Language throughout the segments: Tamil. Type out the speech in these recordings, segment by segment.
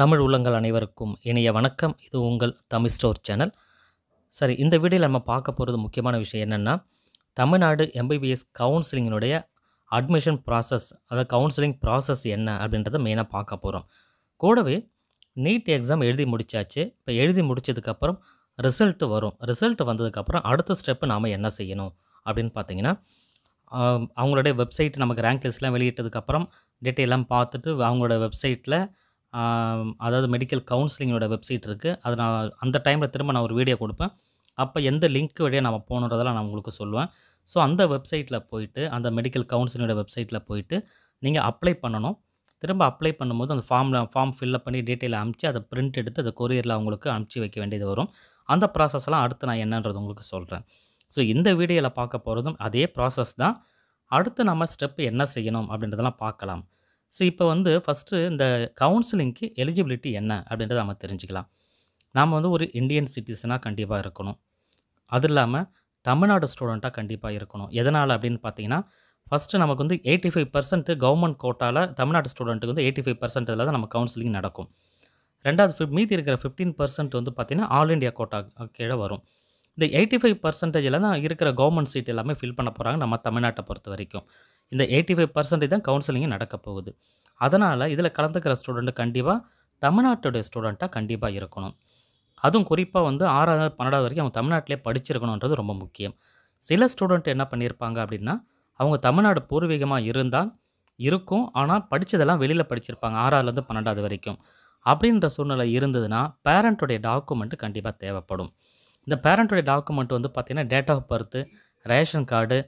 தமிழ் உள்ளங்கள் அனைவருக்கும் இனிய வணக்கம் இது உங்கள் தமிழ் ஸ்டோர் சேனல் சரி இந்த வீடியோவில் நம்ம பார்க்க போகிறது முக்கியமான விஷயம் என்னென்னா தமிழ்நாடு எம்பிபிஎஸ் கவுன்சிலிங்கினுடைய அட்மிஷன் ப்ராசஸ் அதாவது கவுன்சிலிங் ப்ராசஸ் என்ன அப்படின்றத மெயினாக பார்க்க போகிறோம் கூடவே நீட் எக்ஸாம் எழுதி முடித்தாச்சு இப்போ எழுதி முடித்ததுக்கப்புறம் ரிசல்ட்டு வரும் ரிசல்ட்டு வந்ததுக்கப்புறம் அடுத்த ஸ்டெப்பு நாம் என்ன செய்யணும் அப்படின்னு பார்த்தீங்கன்னா அவங்களுடைய வெப்சைட் நமக்கு ரேங்க் லிஸ்ட்லாம் வெளியிட்டதுக்கப்புறம் டீட்டெயிலாம் பார்த்துட்டு அவங்களோட வெப்சைட்டில் அதாவது மெடிக்கல் கவுன்சிலிங்கோட வெப்சைட் இருக்குது அது நான் அந்த டைமில் திரும்ப நான் ஒரு வீடியோ கொடுப்பேன் அப்போ எந்த லிங்க் வழியாக நம்ம போகணுன்றதெல்லாம் நான் உங்களுக்கு சொல்லுவேன் ஸோ அந்த வெப்சைட்டில் போயிட்டு அந்த மெடிக்கல் கவுன்சிலிங்கோட வெப்சைட்டில் போயிட்டு நீங்கள் அப்ளை பண்ணணும் திரும்ப அப்ளை பண்ணும்போது அந்த ஃபார்மில் ஃபார்ம் ஃபில்லப் பண்ணி டீட்டெயில் அமுச்சு அதை பிரிண்ட் எடுத்து அதை கொரியரில் அவங்களுக்கு அனுப்பிச்சி வைக்க வேண்டியது வரும் அந்த ப்ராசஸ்லாம் அடுத்து நான் என்னன்றது உங்களுக்கு சொல்கிறேன் ஸோ இந்த வீடியோவில் பார்க்க போகிறதும் அதே ப்ராசஸ் தான் அடுத்து நம்ம ஸ்டெப் என்ன செய்யணும் அப்படின்றதெல்லாம் பார்க்கலாம் ஸோ இப்போ வந்து ஃபஸ்ட்டு இந்த கவுன்சிலிங்க்கு எலிஜிபிலிட்டி என்ன அப்படின்றத நம்ம தெரிஞ்சுக்கலாம் நாம் வந்து ஒரு இந்தியன் சிட்டிசனாக கண்டிப்பாக இருக்கணும் அது இல்லாமல் தமிழ்நாடு ஸ்டூடெண்ட்டாக கண்டிப்பாக இருக்கணும் எதனால் அப்படின்னு பார்த்தீங்கன்னா ஃபஸ்ட்டு நமக்கு வந்து எயிட்டி ஃபைவ் பர்சன்ட்டு கவர்மெண்ட் கோட்டாவில் தமிழ்நாடு ஸ்டூடெண்ட்டுக்கு வந்து எயிட்டி ஃபைவ் பர்சன்ட் இதில் தான் நம்ம கவுன்சிலிங் நடக்கும் ரெண்டாவது ஃபி மீதி இருக்கிற ஃபிஃப்டீன் பர்சன்ட் வந்து பார்த்திங்கன்னா ஆல் இண்டியா கோட்டா கீழே வரும் இந்த எயிட்டி ஃபைவ் பர்சன்டேஜில் தான் இருக்கிற கவர்மெண்ட் சீட் எல்லாமே ஃபில் பண்ண போகிறாங்க நம்ம தமிழ்நாட்டை பொறுத்த வரைக்கும் இந்த எயிட்டி ஃபைவ் பர்சன்டேஜ் தான் கவுன்சிலிங்கே நடக்க போகுது அதனால் இதில் கலந்துக்கிற ஸ்டூடெண்ட்டு கண்டிப்பாக தமிழ்நாட்டுடைய ஸ்டூடெண்ட்டாக கண்டிப்பாக இருக்கணும் அதுவும் குறிப்பாக வந்து ஆறாவது பன்னெண்டாவது வரைக்கும் அவங்க தமிழ்நாட்டிலே படிச்சிருக்கணுன்றது ரொம்ப முக்கியம் சில ஸ்டூடெண்ட் என்ன பண்ணியிருப்பாங்க அப்படின்னா அவங்க தமிழ்நாடு பூர்வீகமாக இருந்தால் இருக்கும் ஆனால் படித்ததெல்லாம் வெளியில் படிச்சிருப்பாங்க ஆறாவதுலேருந்து பன்னெண்டாவது வரைக்கும் அப்படின்ற சூழ்நிலை இருந்ததுன்னா பேரண்ட்டுடைய டாக்குமெண்ட்டு கண்டிப்பாக தேவைப்படும் இந்த பேரண்ட்டுடைய டாக்குமெண்ட் வந்து பார்த்திங்கன்னா date of birth ration card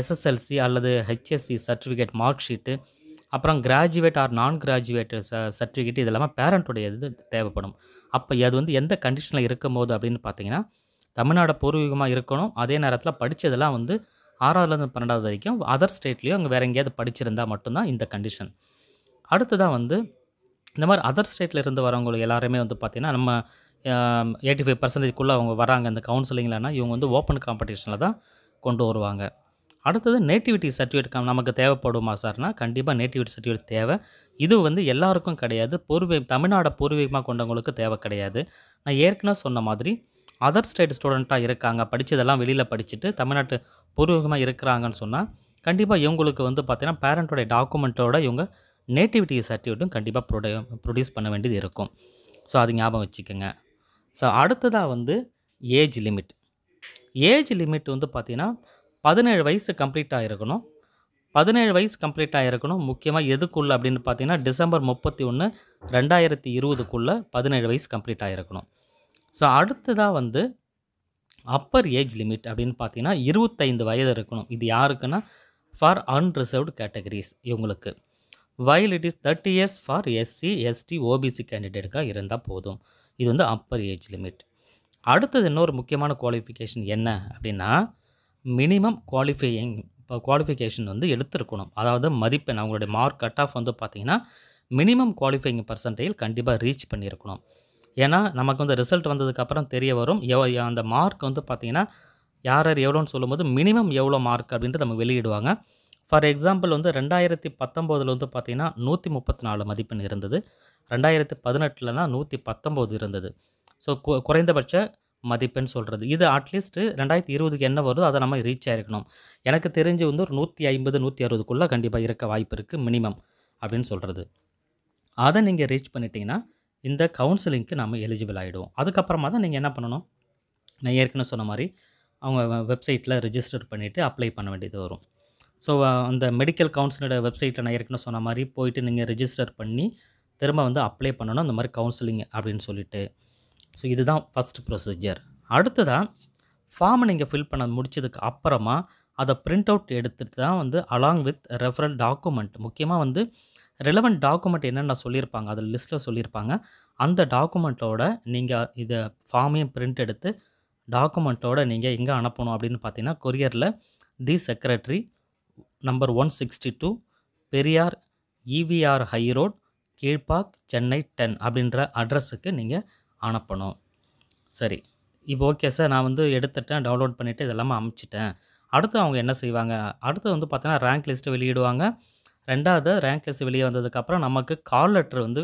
SSLC அல்லது ஹெச்எஸ்சி சர்டிஃபிகேட் மார்க் ஷீட்டு அப்புறம் கிராஜுவேட் ஆர் நான் கிராஜுவேட் ச சர்டிஃபிகேட் இது எல்லாமே பேரண்ட்டுடைய இது தேவைப்படும் அப்போ அது வந்து எந்த கண்டிஷனில் இருக்கும் போது அப்படின்னு பார்த்தீங்கன்னா தமிழ்நாடு பூர்வீகமாக இருக்கணும் அதே நேரத்தில் படித்ததெல்லாம் வந்து ஆறாவதுலேருந்து பன்னெண்டாவது வரைக்கும் அதர் ஸ்டேட்லேயும் அங்கே வேற எங்கேயாவது படிச்சிருந்தால் மட்டும்தான் இந்த கண்டிஷன் அடுத்ததாக வந்து இந்த மாதிரி அதர் ஸ்டேட்டில் இருந்து வரவங்களுக்கு எல்லாருமே வந்து பார்த்திங்கன்னா நம்ம எயிட்டி ஃபைவ் பர்சன்டேஜ்க்குள்ளே அவங்க வராங்க இந்த கவுன்சிலிங்லன்னா இவங்க வந்து ஓப்பன் காம்படிஷனில் தான் கொண்டு வருவாங்க அடுத்தது நேட்டிவிட்டி சர்டிஃபிகேட் நமக்கு தேவைப்படுமா சார்னா கண்டிப்பாக நேட்டிவிட்டி சர்டிஃபிகேட் தேவை இது வந்து எல்லாருக்கும் கிடையாது பூர்வீ தமிழ்நாடை பூர்வீகமாக கொண்டவங்களுக்கு தேவை கிடையாது நான் ஏற்கனவே சொன்ன மாதிரி அதர் ஸ்டேட் ஸ்டூடெண்ட்டாக இருக்காங்க படித்ததெல்லாம் வெளியில் படிச்சுட்டு தமிழ்நாட்டு பூர்வீகமாக இருக்கிறாங்கன்னு சொன்னால் கண்டிப்பாக இவங்களுக்கு வந்து பார்த்திங்கன்னா பேரண்ட்டோட டாக்குமெண்ட்டோட இவங்க நேட்டிவிட்டி சர்டிஃபிகேட்டும் கண்டிப்பாக ப்ரொடியூ ப்ரொடியூஸ் பண்ண வேண்டியது இருக்கும் ஸோ அது ஞாபகம் வச்சுக்கோங்க ஸோ அடுத்ததாக வந்து ஏஜ் லிமிட் ஏஜ் லிமிட் வந்து பார்த்திங்கன்னா பதினேழு வயசு கம்ப்ளீட் ஆகிருக்கணும் பதினேழு வயசு கம்ப்ளீட் ஆகிருக்கணும் முக்கியமாக எதுக்குள்ளே அப்படின்னு பார்த்தீங்கன்னா டிசம்பர் முப்பத்தி ஒன்று ரெண்டாயிரத்தி இருபதுக்குள்ளே பதினேழு வயசு கம்ப்ளீட் ஆகிருக்கணும் ஸோ அடுத்ததாக வந்து அப்பர் ஏஜ் லிமிட் அப்படின்னு பார்த்தீங்கன்னா இருபத்தைந்து வயது இருக்கணும் இது யாருக்குன்னா ஃபார் அன்ரிசர்வ்டு கேட்டகரிஸ் இவங்களுக்கு while it is thirty years for SC ST OBC கேண்டிடேட்டுக்காக இருந்தால் போதும் இது வந்து அப்பர் ஏஜ் லிமிட் அடுத்தது இன்னொரு முக்கியமான குவாலிஃபிகேஷன் என்ன அப்படின்னா மினிமம் குவாலிஃபையிங் இப்போ குவாலிஃபிகேஷன் வந்து எடுத்துருக்கணும் அதாவது மதிப்பெண் அவங்களுடைய மார்க் கட் ஆஃப் வந்து பார்த்தீங்கன்னா மினிமம் குவாலிஃபைங் பர்சன்டேஜ் கண்டிப்பாக ரீச் பண்ணியிருக்கணும் ஏன்னா நமக்கு வந்து ரிசல்ட் வந்ததுக்கப்புறம் தெரிய வரும் எவ் அந்த மார்க் வந்து பார்த்திங்கன்னா யார் யார் எவ்வளோன்னு சொல்லும்போது மினிமம் எவ்வளோ மார்க் அப்படின்ட்டு நமக்கு வெளியிடுவாங்க ஃபார் எக்ஸாம்பிள் வந்து ரெண்டாயிரத்தி பத்தொம்போதில் வந்து பார்த்திங்கன்னா நூற்றி முப்பத்தி நாலு மதிப்பெண் இருந்தது ரெண்டாயிரத்தி பதினெட்டுலனா நூற்றி பத்தொம்போது இருந்தது ஸோ குறைந்தபட்ச மதிப்பெண் சொல்கிறது இது அட்லீஸ்ட்டு ரெண்டாயிரத்தி இருபதுக்கு என்ன வருதோ அதை நம்ம ரீச் ஆகிருக்கணும் எனக்கு தெரிஞ்சு வந்து ஒரு நூற்றி ஐம்பது நூற்றி அறுபதுக்குள்ளே கண்டிப்பாக இருக்க வாய்ப்பு இருக்குது மினிமம் அப்படின்னு சொல்கிறது அதை நீங்கள் ரீச் பண்ணிட்டீங்கன்னா இந்த கவுன்சிலிங்க்கு நம்ம எலிஜிபிள் ஆகிடுவோம் அதுக்கப்புறமா தான் நீங்கள் என்ன பண்ணணும் நான் ஏற்கனவே சொன்ன மாதிரி அவங்க வெப்சைட்டில் ரிஜிஸ்டர் பண்ணிவிட்டு அப்ளை பண்ண வேண்டியது வரும் ஸோ அந்த மெடிக்கல் கவுன்சிலோட வெப்சைட்டில் நான் ஏற்கனவே சொன்ன மாதிரி போயிட்டு நீங்கள் ரிஜிஸ்டர் பண்ணி திரும்ப வந்து அப்ளை பண்ணணும் அந்த மாதிரி கவுன்சிலிங் அப்படின்னு சொல்லிட்டு ஸோ இதுதான் ஃபஸ்ட் ப்ரொசீஜர் அடுத்ததாக ஃபார்மை நீங்கள் ஃபில் பண்ண முடித்ததுக்கு அப்புறமா அதை பிரிண்ட் அவுட் எடுத்துகிட்டு தான் வந்து அலாங் வித் ரெஃபரல் டாக்குமெண்ட் முக்கியமாக வந்து ரெலவெண்ட் டாக்குமெண்ட் என்னென்ன சொல்லியிருப்பாங்க அதில் லிஸ்ட்டில் சொல்லியிருப்பாங்க அந்த டாக்குமெண்ட்டோட நீங்கள் இதை ஃபார்மையும் பிரிண்ட் எடுத்து டாக்குமெண்ட்டோட நீங்கள் எங்கே அனுப்பணும் அப்படின்னு பார்த்தீங்கன்னா கொரியரில் the secretary number one sixty two Periyar EVR high road Kilpauk Chennai ten அப்படின்ற அட்ரஸுக்கு நீங்கள் அனுப்பணும் சரி இப்போ ஓகே சார் நான் வந்து எடுத்துட்டேன் டவுன்லோட் பண்ணிவிட்டு இதெல்லாமே அமுச்சிட்டேன் அடுத்து அவங்க என்ன செய்வாங்க அடுத்து வந்து பார்த்தீங்கன்னா ரேங்க் லிஸ்ட்டு வெளியிடுவாங்க ரெண்டாவது ரேங்க் லிஸ்ட் வெளியே வந்ததுக்கப்புறம் நமக்கு கால் லெட்டர் வந்து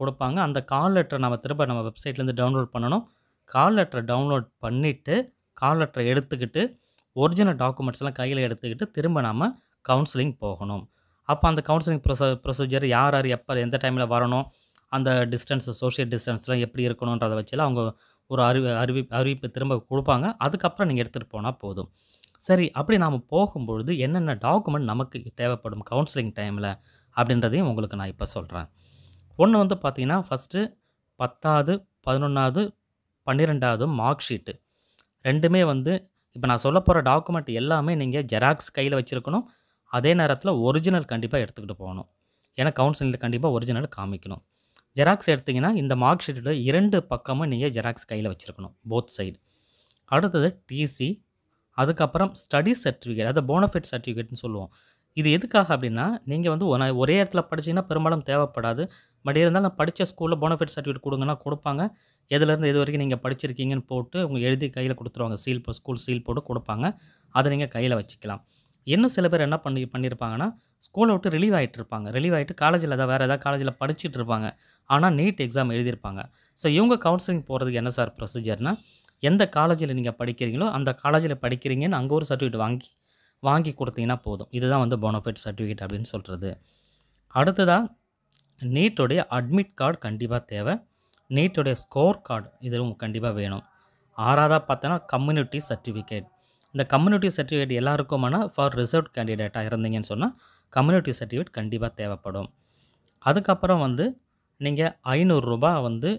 கொடுப்பாங்க அந்த கால் லெட்டரை நம்ம திரும்ப நம்ம வெப்சைட்லேருந்து டவுன்லோட் பண்ணணும் கால் லெட்டரை டவுன்லோட் பண்ணிவிட்டு கால் லெட்டரை எடுத்துக்கிட்டு ஒரிஜினல் டாக்குமெண்ட்ஸ்லாம் கையில் எடுத்துக்கிட்டு திரும்ப நம்ம கவுன்சிலிங் போகணும் அப்போ அந்த கவுன்சிலிங் ப்ரொச ப்ரொசீஜர் யார் யார் எப்போ எந்த டைமில் வரணும் அந்த டிஸ்டன்ஸ் சோஷியல் டிஸ்டன்ஸ்லாம் எப்படி இருக்கணுன்றதை வச்சுலாம் அவங்க ஒரு அறிவி அறிவி அறிவிப்பு திரும்ப கொடுப்பாங்க அதுக்கப்புறம் நீங்கள் எடுத்துகிட்டு போனால் போதும் சரி அப்படி நாம் போகும்பொழுது என்னென்ன டாக்குமெண்ட் நமக்கு தேவைப்படும் கவுன்சிலிங் டைமில் அப்படின்றதையும் உங்களுக்கு நான் இப்போ சொல்கிறேன் ஒன்று வந்து பார்த்திங்கன்னா ஃபஸ்ட்டு பத்தாவது பதினொன்றாவது பன்னிரெண்டாவது மார்க் ஷீட்டு ரெண்டுமே வந்து இப்போ நான் சொல்ல போகிற டாக்குமெண்ட் எல்லாமே நீங்கள் ஜெராக்ஸ் கையில் வச்சுருக்கணும் அதே நேரத்தில் ஒரிஜினல் கண்டிப்பாக எடுத்துக்கிட்டு போகணும் ஏன்னா கவுன்சிலிங்கில் கண்டிப்பாக ஒரிஜினல் காமிக்கணும் ஜெராக்ஸ் எடுத்திங்கன்னா இந்த மார்க் ஷீட்டில் இரண்டு பக்கமும் நீங்கள் ஜெராக்ஸ் கையில் வச்சுருக்கணும் போத் சைடு அடுத்தது டிசி அதுக்கப்புறம் ஸ்டடி சர்டிஃபிகேட் அதாவது போனஃபிட் சர்டிஃபிகேட்னு சொல்லுவோம் இது எதுக்காக அப்படின்னா நீங்கள் வந்து ஒரே இடத்துல படிச்சிங்கன்னா பெரும்பாலும் தேவைப்படாது பட் இருந்தாலும் நான் படித்த ஸ்கூலில் போனஃபைட் சர்டிஃபிகேட் கொடுங்கன்னா கொடுப்பாங்க எதுலேருந்து இது வரைக்கும் நீங்கள் படிச்சிருக்கீங்கன்னு போட்டு உங்கள் எழுதி கையில் கொடுத்துருவாங்க சீல் போ ஸ்கூல் சீல் போட்டு கொடுப்பாங்க அதை நீங்கள் கையில் வச்சுக்கலாம் இன்னும் சில பேர் என்ன பண்ணி பண்ணியிருப்பாங்கன்னா ஸ்கூலை விட்டு ரிலீவ் ஆகிட்டு இருப்பாங்க ரிலீவ் ஆகிட்டு காலேஜில் ஏதாவது வேறு ஏதாவது காலேஜில் படிச்சுட்டு இருப்பாங்க ஆனால் நீட் எக்ஸாம் எழுதியிருப்பாங்க ஸோ இவங்க கவுன்சிலிங் போகிறதுக்கு என்ன சார் ப்ரொசீஜர்னால் எந்த காலேஜில் நீங்கள் படிக்கிறீங்களோ அந்த காலேஜில் படிக்கிறீங்கன்னு அங்கே ஒரு சர்டிஃபிகேட் வாங்கி வாங்கி கொடுத்தீங்கன்னா போதும் இதுதான் வந்து போனோஃபைட் சர்டிஃபிகேட் அப்படின்னு சொல்கிறது அடுத்ததாக நீட்டுடைய அட்மிட் கார்டு கண்டிப்பாக தேவை நீட்டுடைய ஸ்கோர் கார்டு இதுவும் கண்டிப்பாக வேணும் ஆறாவதாக பார்த்தோன்னா கம்யூனிட்டி சர்டிஃபிகேட் இந்த கம்யூனிட்டி சர்டிஃபிகேட் எல்லாருக்குமான ஃபார் ரிசர்வ் கேண்டிடேட்டாக இருந்தீங்கன்னு சொன்னால் கம்யூனிட்டி சர்டிஃபிகேட் கண்டிப்பாக தேவைப்படும் அதுக்கப்புறம் வந்து நீங்கள் ஐநூறுரூபா வந்து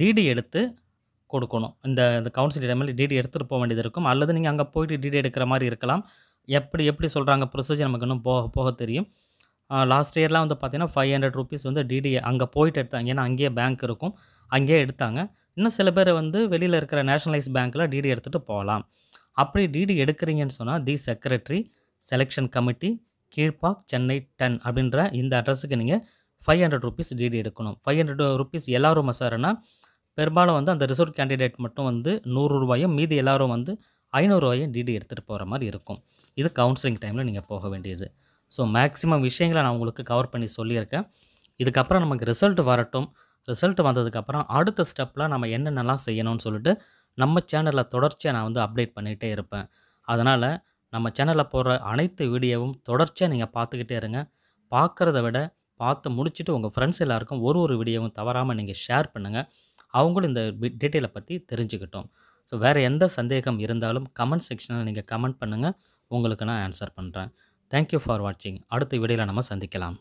டிடி எடுத்து கொடுக்கணும் இந்த இந்த கவுன்சிலிடமில் டிடி எடுத்துகிட்டு போக வேண்டியது இருக்கும் அல்லது நீங்கள் அங்கே போயிட்டு டிடி எடுக்கிற மாதிரி இருக்கலாம் எப்படி எப்படி சொல்கிறாங்க ப்ரொசீஜர் நமக்கு இன்னும் போக போக தெரியும் லாஸ்ட் இயர்லாம் வந்து பார்த்திங்கன்னா ஃபைவ் ஹண்ட்ரட் ருபீஸ் வந்து டிடி அங்கே போயிட்டு எடுத்தாங்க ஏன்னா அங்கேயே பேங்க் இருக்கும் அங்கேயே எடுத்தாங்க இன்னும் சில பேர் வந்து வெளியில் இருக்கிற நேஷனலைஸ் பேங்க்கில் டிடி எடுத்துகிட்டு போகலாம் அப்படி டிடி எடுக்கிறீங்கன்னு சொன்னால் the secretary selection committee Kilpauk Chennai ten அப்படின்ற இந்த அட்ரஸுக்கு நீங்கள் ஃபைவ் ஹண்ட்ரட் ருபீஸ் டிடி எடுக்கணும் ஃபைவ் ஹண்ட்ரட் ருபீஸ் எல்லாரும் மசாருன்னா பெரும்பாலும் வந்து அந்த ரிசர்வ் கேண்டிடேட் மட்டும் வந்து ரூபாயும் மீதி எல்லோரும் வந்து ஐநூறுரூவாயும் டிடி எடுத்துகிட்டு போகிற மாதிரி இருக்கும் இது கவுன்சிலிங் டைமில் நீங்கள் போக வேண்டியது ஸோ மேக்ஸிமம் விஷயங்களை நான் உங்களுக்கு கவர் பண்ணி சொல்லியிருக்கேன் இதுக்கப்புறம் நமக்கு ரிசல்ட் வரட்டும் ரிசல்ட் வந்ததுக்கப்புறம் அடுத்த ஸ்டெப்பில் நம்ம என்னென்னலாம் செய்யணும்னு சொல்லிட்டு நம்ம சேனலில் தொடர்ச்சியாக நான் வந்து அப்டேட் பண்ணிகிட்டே இருப்பேன் அதனால் நம்ம சேனலில் போடுற அனைத்து வீடியோவும் தொடர்ச்சியாக நீங்கள் பார்த்துக்கிட்டே இருங்க பார்க்குறத விட பார்த்து முடிச்சுட்டு உங்கள் ஃப்ரெண்ட்ஸ் எல்லாருக்கும் ஒரு ஒரு வீடியோவும் தவறாமல் நீங்கள் ஷேர் பண்ணுங்கள் அவங்களும் இந்த டீட்டெயிலை பற்றி தெரிஞ்சுக்கிட்டோம் ஸோ வேறு எந்த சந்தேகம் இருந்தாலும் கமெண்ட் செக்ஷனில் நீங்கள் கமெண்ட் பண்ணுங்கள் உங்களுக்கு நான் ஆன்சர் பண்ணுறேன் தேங்க்யூ ஃபார் வாட்சிங் அடுத்த வீடியோவில் நம்ம சந்திக்கலாம்